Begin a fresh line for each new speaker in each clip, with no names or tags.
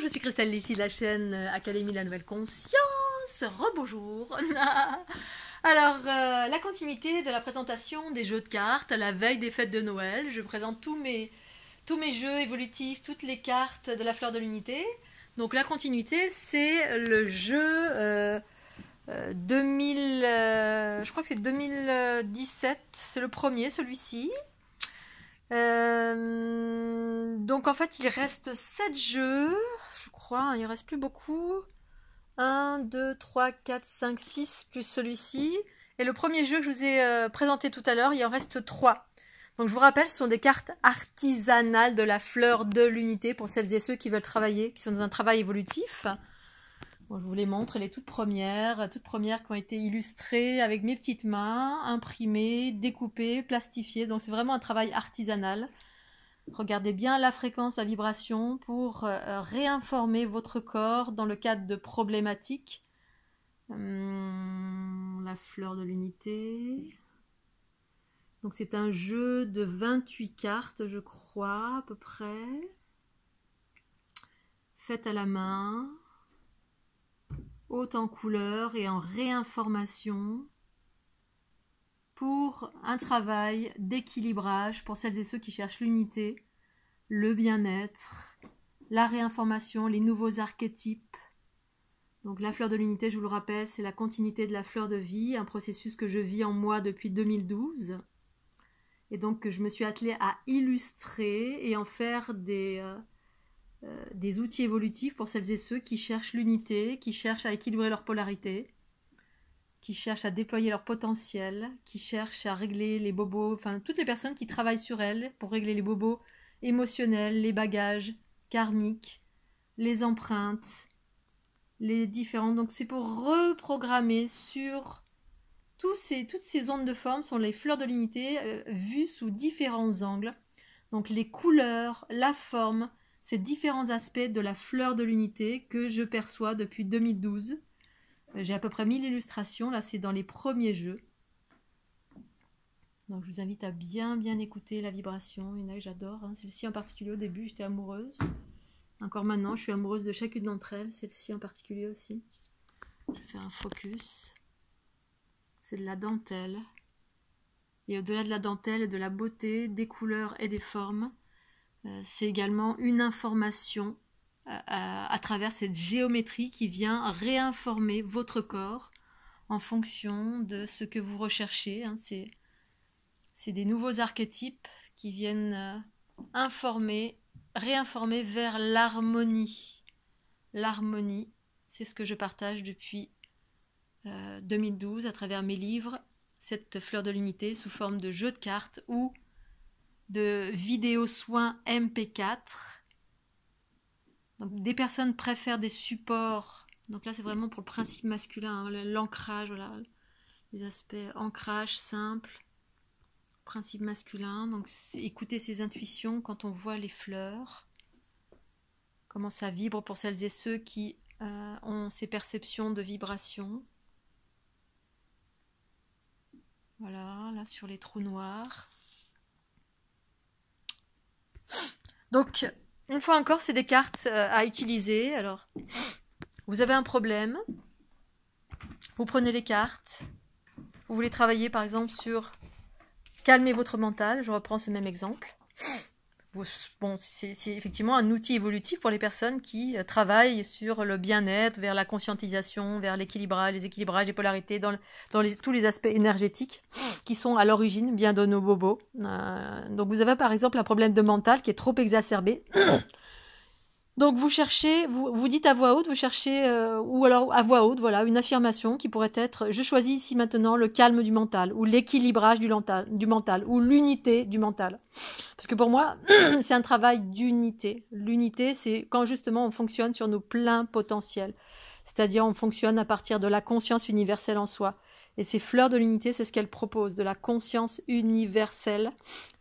je suis Christelle Lissi de la chaîne euh, Académie de la Nouvelle Conscience. Rebonjour. Alors, euh, la continuité de la présentation des jeux de cartes à la veille des fêtes de Noël. Je présente tous mes, tous mes jeux évolutifs, toutes les cartes de la fleur de l'unité. Donc, la continuité, c'est le jeu 2000, euh, je crois que c'est 2017, c'est le premier, celui-ci. donc en fait, il reste 7 jeux. Hein, il ne reste plus beaucoup. 1, 2, 3, 4, 5, 6, plus celui-ci. Et le premier jeu que je vous ai euh, présenté tout à l'heure, il en reste 3. Donc je vous rappelle, ce sont des cartes artisanales de la fleur de l'unité pour celles et ceux qui veulent travailler, qui sont dans un travail évolutif. je vous les montre, les toutes premières, toutes premières qui ont été illustrées avec mes petites mains, imprimées, découpées, plastifiées. Donc c'est vraiment un travail artisanal. Regardez bien la fréquence la vibration pour euh, euh, réinformer votre corps dans le cadre de problématiques. Hum, la fleur de l'unité. Donc c'est un jeu de 28 cartes, je crois, à peu près. Faites à la main. Haute en couleur et en réinformation pour un travail d'équilibrage pour celles et ceux qui cherchent l'unité, le bien-être, la réinformation, les nouveaux archétypes. Donc la fleur de l'unité, je vous le rappelle, c'est la continuité de la fleur de vie, un processus que je vis en moi depuis 2012 et donc que je me suis attelée à illustrer et en faire des, euh, euh, des outils évolutifs pour celles et ceux qui cherchent l'unité, qui cherchent à équilibrer leur polarité, qui cherchent à déployer leur potentiel, qui cherchent à régler les bobos, enfin toutes les personnes qui travaillent sur elles pour régler les bobos émotionnels, les bagages karmiques, les empreintes, les différents... Donc c'est pour reprogrammer sur tous ces, toutes ces ondes de forme sont les fleurs de l'unité euh, vues sous différents angles. Donc les couleurs, la forme, ces différents aspects de la fleur de l'unité que je perçois depuis 2012 j'ai à peu près 1000 illustrations, là c'est dans les premiers jeux. Donc je vous invite à bien bien écouter la vibration, il y en a que j'adore, hein. celle-ci en particulier au début j'étais amoureuse. Encore maintenant je suis amoureuse de chacune d'entre elles, celle-ci en particulier aussi. Je vais faire un focus. C'est de la dentelle. Et au-delà de la dentelle, de la beauté, des couleurs et des formes, euh, c'est également une information à, travers cette géométrie qui vient réinformer votre corps en fonction de ce que vous recherchez. Hein. c'est, des nouveaux archétypes qui viennent euh, informer, réinformer vers l'harmonie. L'harmonie, c'est ce que je partage depuis 2012 euh, à travers mes livres, cette fleur de l'unité sous forme de jeu de cartes ou de vidéos soins MP4 donc, des personnes préfèrent des supports. Donc là, c'est vraiment pour le principe masculin, hein, l'ancrage, voilà, les aspects ancrage simple, principe masculin. Donc, écouter ses intuitions quand on voit les fleurs, comment ça vibre pour celles et ceux qui euh, ont ces perceptions de vibration. Voilà, là sur les trous noirs. Donc, une fois encore, c'est des cartes euh, à utiliser. Alors, vous avez un problème. Vous prenez les cartes. Vous voulez travailler, par exemple, sur calmer votre mental. Je reprends ce même exemple bon, c'est effectivement un outil évolutif pour les personnes qui euh, travaillent sur le bien-être, vers la conscientisation, vers l'équilibrage, les équilibrages, les polarités, dans, tous les aspects énergétiques qui sont à l'origine bien de nos bobos. Euh, donc vous avez par exemple un problème de mental qui est trop exacerbé. Donc vous cherchez, vous, dites à voix haute, vous cherchez, euh, ou alors à voix haute, voilà, une affirmation qui pourrait être « Je choisis ici maintenant le calme du mental » ou « L'équilibrage du, du mental » ou « L'unité du mental ». Parce que pour moi, c'est un travail d'unité. L'unité, c'est quand justement on fonctionne sur nos pleins potentiels. C'est-à-dire on fonctionne à partir de la conscience universelle en soi. Et ces fleurs de l'unité, c'est ce qu'elles proposent, de la conscience universelle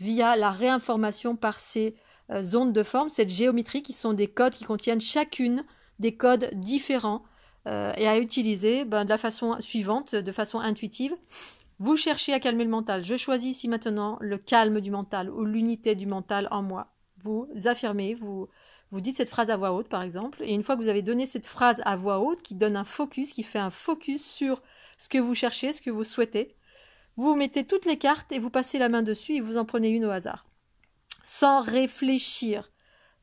via la réinformation par ces euh, zones de forme, cette géométrie qui sont des codes qui contiennent chacune des codes différents euh, et à utiliser ben, de la façon suivante, de façon intuitive. Vous cherchez à calmer le mental. Je choisis ici maintenant le calme du mental ou l'unité du mental en moi. Vous affirmez, vous, vous dites cette phrase à voix haute par exemple, et une fois que vous avez donné cette phrase à voix haute qui donne un focus, qui fait un focus sur ce que vous cherchez, ce que vous souhaitez, vous mettez toutes les cartes et vous passez la main dessus et vous en prenez une au hasard sans réfléchir,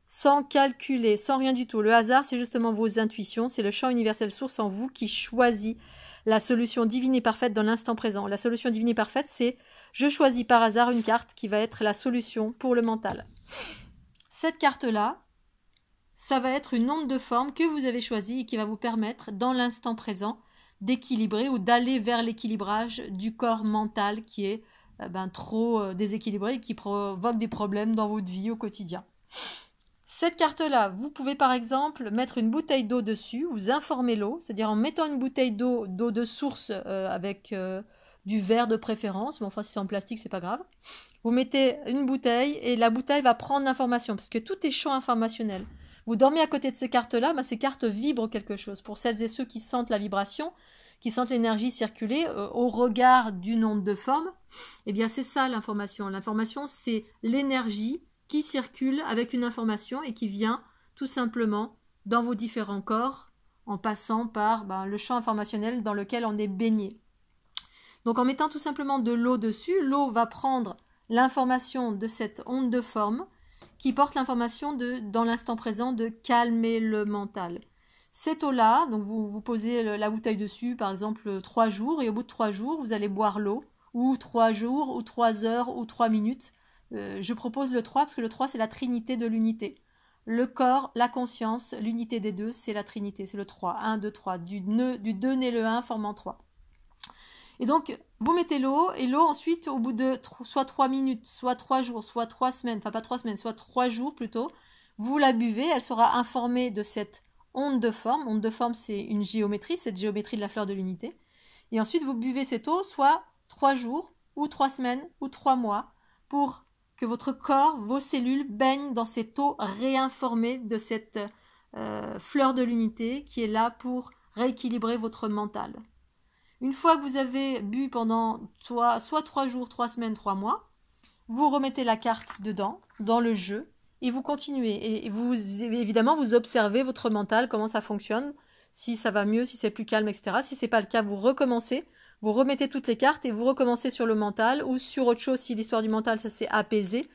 sans calculer, sans rien du tout. Le hasard, c'est justement vos intuitions, c'est le champ universel source en vous qui choisit la solution divine et parfaite dans l'instant présent. La solution divine et parfaite, c'est je choisis par hasard une carte qui va être la solution pour le mental. Cette carte-là, ça va être une onde de forme que vous avez choisie et qui va vous permettre, dans l'instant présent, d'équilibrer ou d'aller vers l'équilibrage du corps mental qui est eh ben, trop euh, déséquilibré qui provoque des problèmes dans votre vie au quotidien. Cette carte-là, vous pouvez par exemple mettre une bouteille d'eau dessus, vous informer l'eau, c'est-à-dire en mettant une bouteille d'eau, d'eau de source euh, avec euh, du verre de préférence, mais enfin si c'est en plastique, c'est pas grave. Vous mettez une bouteille et la bouteille va prendre l'information, parce que tout est champ informationnel. Vous dormez à côté de ces cartes-là, mais bah, ces cartes vibrent quelque chose. Pour celles et ceux qui sentent la vibration, qui sentent l'énergie circuler euh, au regard d'une onde de forme, et eh bien c'est ça l'information. L'information, c'est l'énergie qui circule avec une information et qui vient tout simplement dans vos différents corps en passant par ben, le champ informationnel dans lequel on est baigné. Donc en mettant tout simplement de l'eau dessus, l'eau va prendre l'information de cette onde de forme qui porte l'information dans l'instant présent de calmer le mental. Cette eau-là, donc vous, posez la bouteille dessus, par exemple, euh, trois jours, et au bout de trois jours, vous allez boire l'eau, ou trois jours, ou trois heures, ou trois minutes. Euh, je propose le 3 parce que le 3 c'est la trinité de l'unité. Le corps, la conscience, l'unité des deux, c'est la trinité, c'est le 3. 1, 2, 3. Du, du 2 né le 1 formant 3. Et donc, vous mettez l'eau, et l'eau ensuite, au bout de soit 3 minutes, soit 3 jours, soit 3 semaines, enfin pas 3 semaines, soit 3 jours plutôt, vous la buvez, elle sera informée de cette onde de forme. Onde de forme, c'est une géométrie, cette géométrie de la fleur de l'unité. Et ensuite, vous buvez cette eau soit trois jours, ou trois semaines, ou trois mois, pour que votre corps, vos cellules baignent dans cette eau réinformée de cette euh, fleur de l'unité qui est là pour rééquilibrer votre mental. Une fois que vous avez bu pendant soit trois jours, trois semaines, trois mois, vous remettez la carte dedans, dans le jeu, et vous continuez. Et vous, évidemment, vous observez votre mental, comment ça fonctionne, si ça va mieux, si c'est plus calme, etc. Si ce n'est pas le cas, vous recommencez, vous remettez toutes les cartes et vous recommencez sur le mental ou sur autre chose si l'histoire du mental, ça s'est apaisé.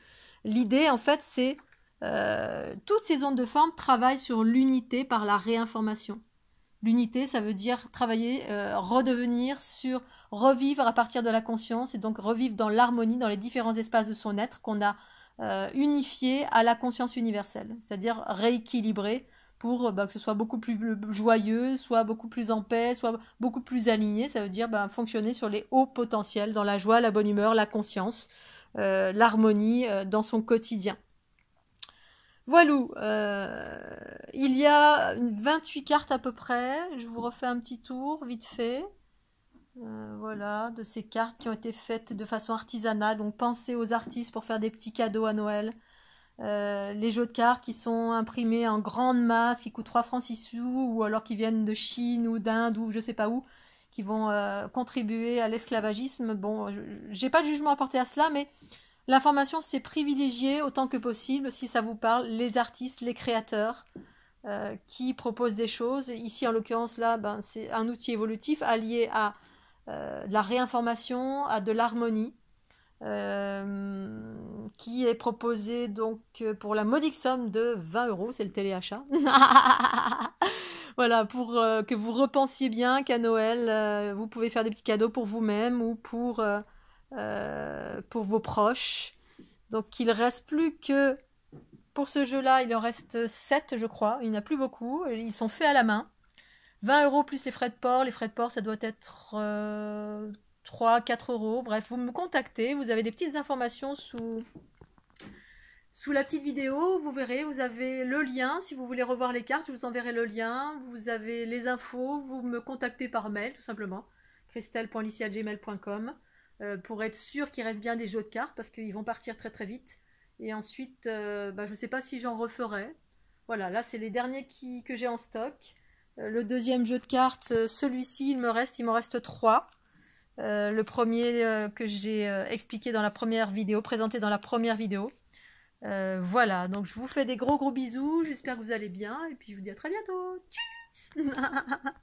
L'idée, en fait, c'est euh, toutes ces ondes de forme travaillent sur l'unité par la réinformation. L'unité, ça veut dire travailler, euh, redevenir sur, revivre à partir de la conscience et donc revivre dans l'harmonie, dans les différents espaces de son être qu'on a euh, unifié à la conscience universelle, c'est-à-dire rééquilibré pour euh, bah, que ce soit beaucoup plus euh, joyeux, soit beaucoup plus en paix, soit beaucoup plus aligné. Ça veut dire ben, fonctionner sur les hauts potentiels, dans la joie, la bonne humeur, la conscience, l'harmonie dans son quotidien. Voilà, il y a 28 cartes à peu près. Je vous refais un petit tour, vite fait. Euh, voilà, de ces cartes qui ont été faites de façon artisanale. Donc pensez aux artistes pour faire des petits cadeaux à Noël. Euh, les jeux de cartes qui sont imprimés en grande masse, qui coûtent 3 francs 6 sous, ou alors qui viennent de Chine ou d'Inde ou je sais pas où, qui vont euh, contribuer à l'esclavagisme. Bon, j'ai pas de jugement à porter à cela, mais l'information c'est privilégier autant que possible si ça vous parle, les artistes, les créateurs. qui proposent des choses. Ici, en l'occurrence, là, ben, c'est un outil évolutif allié à euh, de la réinformation à de l'harmonie. Euh, qui est proposée donc euh, pour la modique somme de 20 euros, c'est le téléachat. voilà, pour que vous repensiez bien qu'à Noël, vous pouvez faire des petits cadeaux pour vous-même ou pour, pour vos proches. Donc il reste plus que... Pour ce jeu-là, il en reste 7, je crois. Il n'y en a plus beaucoup. Ils sont faits à la main. 20 euros plus les frais de port. Les frais de port, ça doit être 3, euh, 4 euros. Bref, vous me contactez. Vous avez des petites informations sous, sous la petite vidéo. Vous verrez, vous avez le lien. Si vous voulez revoir les cartes, je vous enverrai le lien. Vous avez les infos. Vous me contactez par mail, tout simplement. christelle.licia.gmail.com euh, pour être sûr qu'il reste bien des jeux de cartes parce qu'ils vont partir très très vite. Et ensuite, euh, bah, je ne sais pas si j'en referai. Voilà, là c'est les derniers qui, que j'ai en stock. Euh, le deuxième jeu de cartes, euh, celui-ci, il me reste, il m'en reste trois. Euh, le premier que j'ai expliqué dans la première vidéo, présenté dans la première vidéo. voilà, donc je vous fais des gros gros bisous, j'espère que vous allez bien, et puis je vous dis à très bientôt. Tchuss